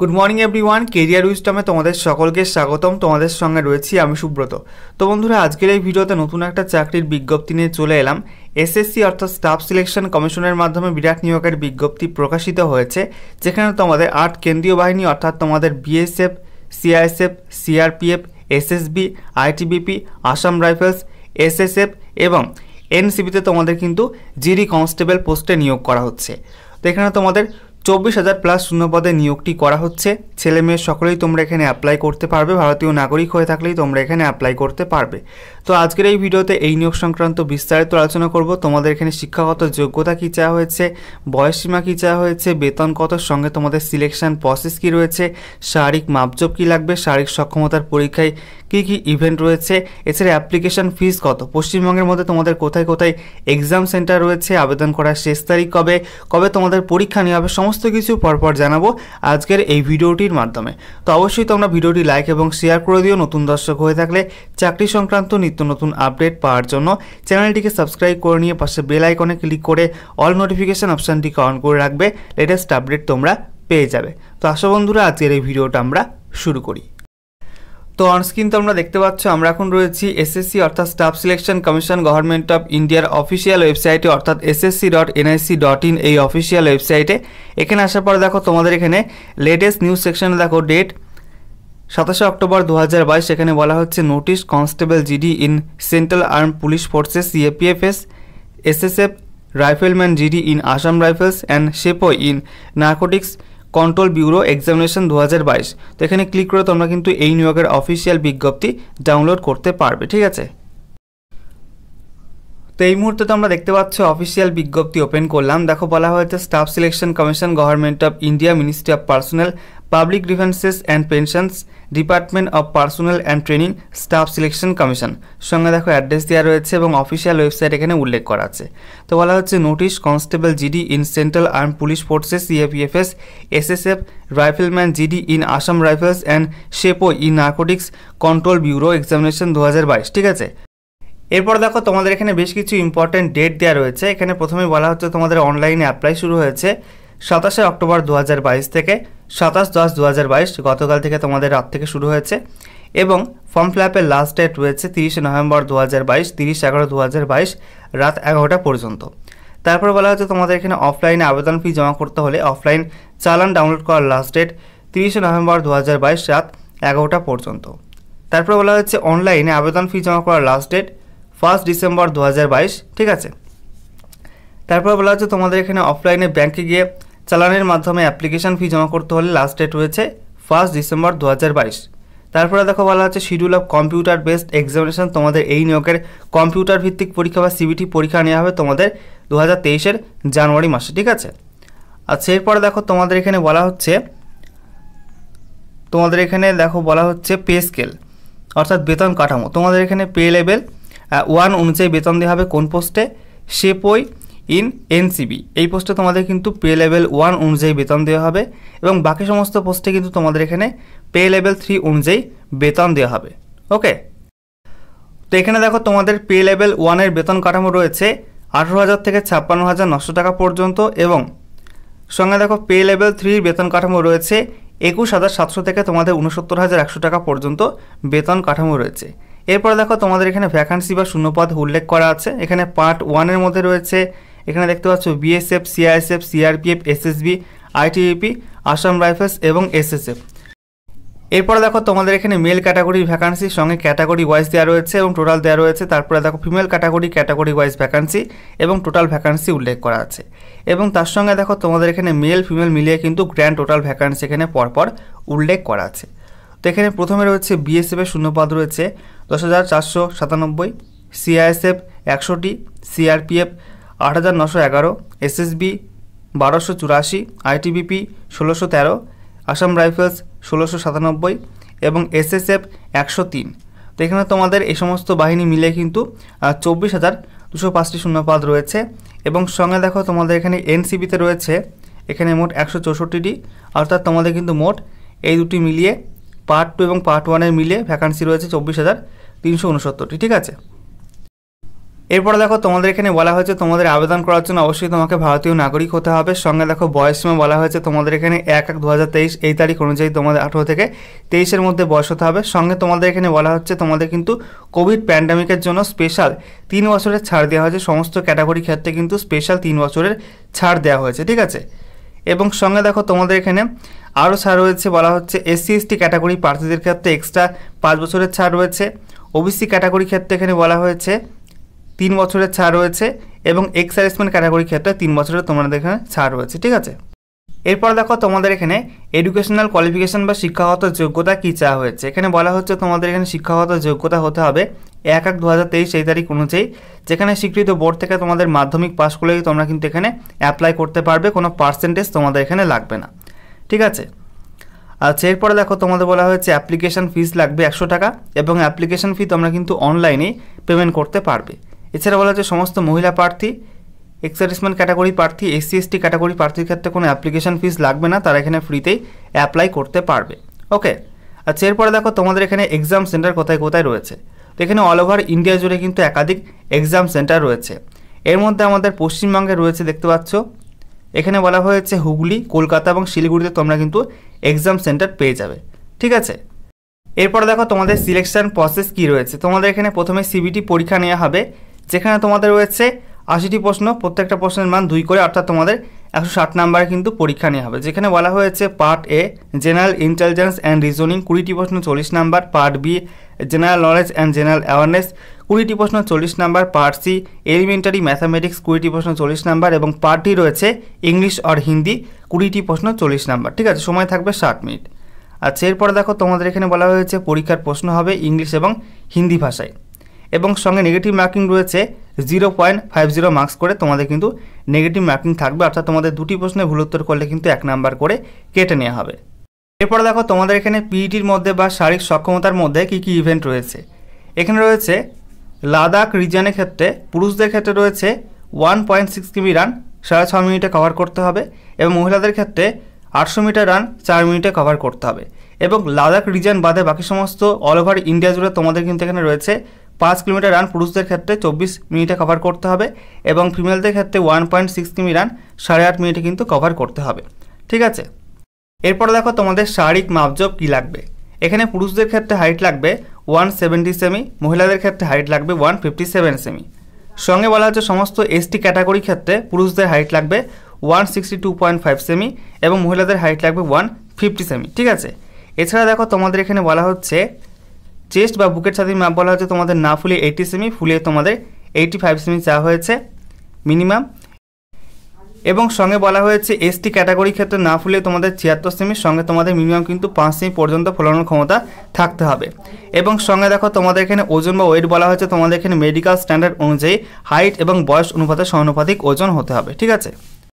good morning everyone career উইস্টমে তোমাদের সকলকে স্বাগতম তোমাদের সঙ্গে রয়েছি আমি সুব্রত তো বন্ধুরা আজকের এই ভিডিওতে নতুন একটা চাকরির বিজ্ঞপ্তি নিয়ে চলে এলাম এসএসসি অর্থাৎ স্টাফ সিলেকশন কমিশনের মাধ্যমে বিরাট নিয়োগের বিজ্ঞপ্তি প্রকাশিত হয়েছে যেখানে তোমাদের আট কেন্দ্রীয় বাহিনী অর্থাৎ তোমাদের BSF CISF CRPF SSB ITBP Assam rifles SSF এবং এনসিবিতে তোমাদের কিন্তু জিডি কনস্টেবল পোস্টে নিয়োগ করা হচ্ছে তো এখানে তোমাদের চব্বিশ হাজার প্লাস শূন্যপদে নিয়োগটি করা হচ্ছে ছেলে মেয়ে সকলেই তোমরা এখানে অ্যাপ্লাই করতে পারবে ভারতীয় নাগরিক হয়ে থাকলেই তোমরা এখানে অ্যাপ্লাই করতে পারবে তো আজকের এই ভিডিওতে এই নিয়োগ সংক্রান্ত বিস্তারিত আলোচনা করব তোমাদের এখানে শিক্ষাগত যোগ্যতা কী চাওয়া হয়েছে বয়সসীমা কী চাওয়া হয়েছে বেতন কত সঙ্গে তোমাদের সিলেকশন প্রসেস কী রয়েছে শারীরিক মাপজব কী লাগবে শারীরিক সক্ষমতার পরীক্ষায় কী কী ইভেন্ট রয়েছে এছাড়া অ্যাপ্লিকেশন ফিস কত পশ্চিমবঙ্গের মধ্যে তোমাদের কোথায় কোথায় এক্সাম সেন্টার রয়েছে আবেদন করার শেষ তারিখ কবে কবে তোমাদের পরীক্ষা নেওয়া হবে সমস্ত কিছু পরপর জানাবো আজকের এই ভিডিওটির মাধ্যমে তো অবশ্যই তোমরা ভিডিওটি লাইক এবং শেয়ার করে দিও নতুন দর্শক হয়ে থাকলে চাকরি সংক্রান্ত নিত্য নতুন আপডেট পাওয়ার জন্য চ্যানেলটিকে সাবস্ক্রাইব করে নিয়ে পাশে বেল আইকনে ক্লিক করে অল নোটিফিকেশান অপশানটিকে অন করে রাখবে লেটেস্ট আপডেট তোমরা পেয়ে যাবে তো আশা বন্ধুরা আজকের এই ভিডিওটা আমরা শুরু করি তো অনস্ক্রিন তোমরা দেখতে পাচ্ছ আমরা এখন রয়েছি এসএসসি অর্থাৎ staff selection commission government of ইন্ডিয়ার অফিসিয়াল ওয়েবসাইটে অর্থাৎ SSC dot NIC dot in এই অফিসিয়াল ওয়েবসাইটে এখানে আসার পর দেখো তোমাদের এখানে লেটেস্ট নিউজ সেকশনে দেখো ডেট সাতাশে অক্টোবর দু হাজার বাইশ সেখানে বলা হচ্ছে notice constable GD in central arm police forces CAPFs SSF rifleman GD in Assam rifles and sepoy in narcotics control bureau examination দু তো এখানে ক্লিক করে তোমরা কিন্তু এই নিয়োগের অফিসিয়াল বিজ্ঞপ্তি ডাউনলোড করতে পারবে ঠিক আছে তো এই মুহূর্তে তো আমরা দেখতে পাচ্ছি অফিসিয়াল বিজ্ঞপ্তি ওপেন করলাম দেখো বলা হয়েছে staff selection commission government of India ministry of personnel public defences and pensions department of personnel and training staff selection commission সঙ্গে দেখো অ্যাড্রেস দেওয়া রয়েছে এবং অফিসিয়াল ওয়েবসাইট এখানে উল্লেখ করা আছে তো বলা হচ্ছে notice constable GD in central arm police forces CAPFs SSF rifleman GD in Assam rifles and sepoy in narcotics control bureau examination দু ঠিক আছে এরপর দেখো তোমাদের এখানে বেশ কিছু ইম্পর্ট্যান্ট ডেট দেওয়া রয়েছে এখানে প্রথমে বলা হচ্ছে তোমাদের অনলাইনে অ্যাপ্লাই শুরু হয়েছে সাতাশে অক্টোবর দু থেকে সাতাশ দশ দু হাজার বাইশ গতকাল থেকে তোমাদের রাত থেকে শুরু হয়েছে এবং ফর্ম ফিল আপের লাস্ট ডেট রয়েছে তিরিশে নভেম্বর দু হাজার বাইশ তিরিশ এগারো দু হাজার বাইশ রাত এগারোটা পর্যন্ত তারপর বলা হচ্ছে তোমাদের এখানে অফলাইনে আবেদন ফি জমা করতে হলে অফলাইন চালান ডাউনলোড করার লাস্ট ডেট তিরিশে নভেম্বর দু হাজার বাইশ রাত এগারোটা পর্যন্ত তারপর বলা হচ্ছে অনলাইনে আবেদন ফি জমা করার লাস্ট ডেট ফার্স্ট ডিসেম্বর দু হাজার বাইশ ঠিক আছে তারপর বলা হচ্ছে তোমাদের এখানে অফলাইনে ব্যাংকে গিয়ে চালানের মাধ্যমে অ্যাপ্লিকেশান ফি জমা করতে হলে লাস্ট ডেট রয়েছে ফার্স্ট ডিসেম্বর দু তারপরে দেখো বলা হচ্ছে schedule of computer based examination তোমাদের এই নিয়োগের কম্পিউটার ভিত্তিক পরীক্ষা বা সিবিটি পরীক্ষা নেওয়া হবে তোমাদের দু হাজার জানুয়ারি মাসে ঠিক আছে আচ্ছা এরপরে দেখো তোমাদের এখানে বলা হচ্ছে তোমাদের এখানে দেখো বলা হচ্ছে পে স্কেল অর্থাৎ বেতন কাঠামো তোমাদের এখানে পে লেভেল ওয়ান অনুযায়ী বেতন দেওয়া হবে কোন পোস্টে সেপই ইন এনসিবি এই পোস্টে তোমাদের কিন্তু পে লেভেল ওয়ান অনুযায়ী বেতন দেওয়া হবে এবং বাকি সমস্ত পোস্টে কিন্তু তোমাদের এখানে পে লেভেল থ্রি অনুযায়ী বেতন দেওয়া হবে ওকে তো এখানে দেখো তোমাদের পে লেভেল ওয়ানের বেতন কাঠামো রয়েছে আঠেরো হাজার থেকে ছাপ্পান্ন হাজার নশো টাকা পর্যন্ত এবং সঙ্গে দেখো পে লেভেল থ্রির বেতন কাঠামো রয়েছে একুশ হাজার সাতশো থেকে তোমাদের উনসত্তর হাজার একশো টাকা পর্যন্ত বেতন কাঠামো রয়েছে এরপর দেখো তোমাদের এখানে ভ্যাকান্সি বা শূন্যপদ উল্লেখ করা আছে এখানে পার্ট ওয়ানের মধ্যে রয়েছে এখানে দেখতে পাচ্ছ BSF CISF CRPF SSB ITBP Assam rifles এবং এসএসএফ এরপরে দেখো তোমাদের এখানে মেল ক্যাটাগরি ভ্যাকান্সির সঙ্গে ক্যাটাগরি ওয়াইজ দেওয়া রয়েছে এবং টোটাল দেওয়া রয়েছে তারপরে দেখো female category category wise vacancy এবং টোটাল ভ্যাকান্সি উল্লেখ করা আছে এবং তার সঙ্গে দেখো তোমাদের এখানে মেল ফিমেল মিলিয়ে কিন্তু গ্র্যান্ড টোটাল ভ্যাকান্সি এখানে পরপর উল্লেখ করা আছে তো এখানে প্রথমে রয়েছে বিএসএফের শূন্যপদ রয়েছে দশ হাজার চারশো সাতানব্বই সিআইএসএফ একশোটি সিআরপিএফ আট হাজার নশো এগারো এসএসবি বারোশো চুরাশি আইটিবিপি ষোলোশো তেরো আসাম রাইফেলস ষোলোশো সাতানব্বই এবং এসএসএফ একশো তিন তো এখানে তোমাদের এই সমস্ত বাহিনী মিলে কিন্তু চব্বিশ হাজার দুশো পাঁচটি শূন্যপাত রয়েছে এবং সঙ্গে দেখো তোমাদের এখানে এনসিবিতে রয়েছে এখানে মোট একশো চৌষট্টিটি অর্থাৎ তোমাদের কিন্তু মোট এই দুটি মিলিয়ে পার্ট টু এবং পার্ট ওয়ানের মিলিয়ে ভ্যাকান্সি রয়েছে চব্বিশ হাজার তিনশো উনসত্তরটি ঠিক আছে এরপর দেখো তোমাদের এখানে বলা হয়েছে তোমাদের আবেদন করার জন্য অবশ্যই তোমাকে ভারতীয় নাগরিক হতে হবে সঙ্গে দেখো বয়সসীমা বলা হয়েছে তোমাদের এখানে এক এক দু এই তারিখ অনুযায়ী তোমাদের আঠেরো থেকে তেইশের মধ্যে বয়স হতে হবে সঙ্গে তোমাদের এখানে বলা হচ্ছে তোমাদের কিন্তু কোভিড প্যান্ডামিকের জন্য স্পেশাল তিন বছরের ছাড় দেওয়া হয়েছে সমস্ত ক্যাটাগরি ক্ষেত্রে কিন্তু স্পেশাল তিন বছরের ছাড় দেওয়া হয়েছে ঠিক আছে এবং সঙ্গে দেখো তোমাদের এখানে আরও ছাড় রয়েছে বলা হচ্ছে এসসি এসটি ক্যাটাগরি প্রার্থীদের ক্ষেত্রে এক্সট্রা পাঁচ বছরের ছাড় রয়েছে ওবিসি ক্যাটাগরি ক্ষেত্রে এখানে বলা হয়েছে তিন বছরের ছাড় রয়েছে এবং এক্সারেসমেন্ট সার্ভিসম্যান ক্যাটাগরির ক্ষেত্রে তিন বছরের তোমাদের এখানে ছাড় রয়েছে ঠিক আছে এরপর দেখো তোমাদের এখানে এডুকেশনাল কোয়ালিফিকেশন বা শিক্ষাগত যোগ্যতা কী চাওয়া হয়েছে এখানে বলা হচ্ছে তোমাদের এখানে শিক্ষাগত যোগ্যতা হতে হবে এক এক দু হাজার তেইশ সেই তারিখ অনুযায়ী যেখানে স্বীকৃত বোর্ড থেকে তোমাদের মাধ্যমিক পাস করলেই তোমরা কিন্তু এখানে অ্যাপ্লাই করতে পারবে কোনো পার্সেন্টেজ তোমাদের এখানে লাগবে না ঠিক আছে আচ্ছা এরপরে দেখো তোমাদের বলা হয়েছে অ্যাপ্লিকেশান ফিস লাগবে একশো টাকা এবং অ্যাপ্লিকেশান ফি তোমরা কিন্তু অনলাইনে পেমেন্ট করতে পারবে এছাড়া বলা হচ্ছে সমস্ত মহিলা প্রার্থী এক্সারিসমেন্ট ক্যাটাগরি প্রার্থী এসসি এসটি ক্যাটাগরি প্রার্থীর ক্ষেত্রে কোনো অ্যাপ্লিকেশন ফিস লাগবে না তারা এখানে ফ্রিতেই অ্যাপ্লাই করতে পারবে ওকে আচ্ছা এরপরে দেখো তোমাদের এখানে এক্সাম সেন্টার কোথায় কোথায় রয়েছে তো এখানে অল ওভার ইন্ডিয়া জুড়ে কিন্তু একাধিক এক্সাম সেন্টার রয়েছে এর মধ্যে আমাদের পশ্চিমবঙ্গে রয়েছে দেখতে পাচ্ছ এখানে বলা হয়েছে হুগলি কলকাতা এবং শিলিগুড়িতে তোমরা কিন্তু এক্সাম সেন্টার পেয়ে যাবে ঠিক আছে এরপর দেখো তোমাদের সিলেকশন প্রসেস কি রয়েছে তোমাদের এখানে প্রথমে সিবিটি পরীক্ষা নেওয়া হবে যেখানে তোমাদের রয়েছে আশিটি প্রশ্ন প্রত্যেকটা প্রশ্নের মান দুই করে অর্থাৎ তোমাদের একশো ষাট নাম্বারে কিন্তু পরীক্ষা নেওয়া হবে যেখানে বলা হয়েছে part A general intelligence and reasoning কুড়িটি প্রশ্ন চল্লিশ number part B general knowledge and general awareness কুড়িটি প্রশ্ন চল্লিশ number part C elementary mathematics কুড়িটি প্রশ্ন চল্লিশ নাম্বার এবং পার্ট ডি রয়েছে ইংলিশ আর হিন্দি কুড়িটি প্রশ্ন চল্লিশ নাম্বার ঠিক আছে সময় থাকবে ষাট মিনিট আচ্ছা এরপরে দেখো তোমাদের এখানে বলা হয়েছে পরীক্ষার প্রশ্ন হবে ইংলিশ এবং হিন্দি ভাষায় এবং সঙ্গে নেগেটিভ মার্কিং রয়েছে zero point five zero marks করে তোমাদের কিন্তু নেগেটিভ মার্কিং থাকবে অর্থাৎ তোমাদের দুটি প্রশ্নে ভুল উত্তর করলে কিন্তু এক নাম্বার করে কেটে নেওয়া হবে এরপরে দেখো তোমাদের এখানে পিইটির e মধ্যে বা শারীরিক সক্ষমতার মধ্যে কি কি ইভেন্ট রয়েছে এখানে রয়েছে লাদাখ রিজনের ক্ষেত্রে পুরুষদের ক্ষেত্রে রয়েছে one point six km run সাড়ে ছ মিনিটে কভার করতে হবে এবং মহিলাদের ক্ষেত্রে আটশো মিটার রান চার মিনিটে কভার করতে হবে এবং লাদাখ রিজন বাদে বাকি সমস্ত অল ওভার ইন্ডিয়া জুড়ে তোমাদের কিন্তু এখানে রয়েছে পাঁচ কিলোমিটার রান পুরুষদের ক্ষেত্রে চব্বিশ মিনিটে কভার করতে হবে এবং ফিমেলদের ক্ষেত্রে one point six km run সাড়ে আট মিনিটে কিন্তু কভার করতে হবে ঠিক আছে এরপর দেখো তোমাদের শারীরিক মাপজব কী লাগবে এখানে পুরুষদের ক্ষেত্রে হাইট লাগবে ওয়ান সেভেন্টি সেমি মহিলাদের ক্ষেত্রে হাইট লাগবে ওয়ান ফিফটি সেভেন সেমি সঙ্গে বলা হচ্ছে সমস্ত এসটি ক্যাটাগরির ক্ষেত্রে পুরুষদের হাইট লাগবে one sixty two point five cm এবং মহিলাদের হাইট লাগবে ওয়ান ফিফটি সেমি ঠিক আছে এছাড়া দেখো তোমাদের এখানে বলা হচ্ছে চেস্ট বা বুকের ছাতির মাপ বলা হচ্ছে তোমাদের না ফুলে এইটি সেমি ফুলে তোমাদের এইটি ফাইভ সেমি চাওয়া হয়েছে মিনিমাম এবং সঙ্গে বলা হয়েছে এসটি ক্যাটাগরির ক্ষেত্রে না ফুলে তোমাদের ছিয়াত্তর সেমির সঙ্গে তোমাদের মিনিমাম কিন্তু পাঁচ সেমি পর্যন্ত ফলানোর ক্ষমতা থাকতে হবে এবং সঙ্গে দেখো তোমাদের এখানে ওজন বা ওয়েট বলা হয়েছে তোমাদের এখানে মেডিকেল স্ট্যান্ডার্ড অনুযায়ী হাইট এবং বয়স অনুপাতে সমানুপাতিক ওজন হতে হবে ঠিক আছে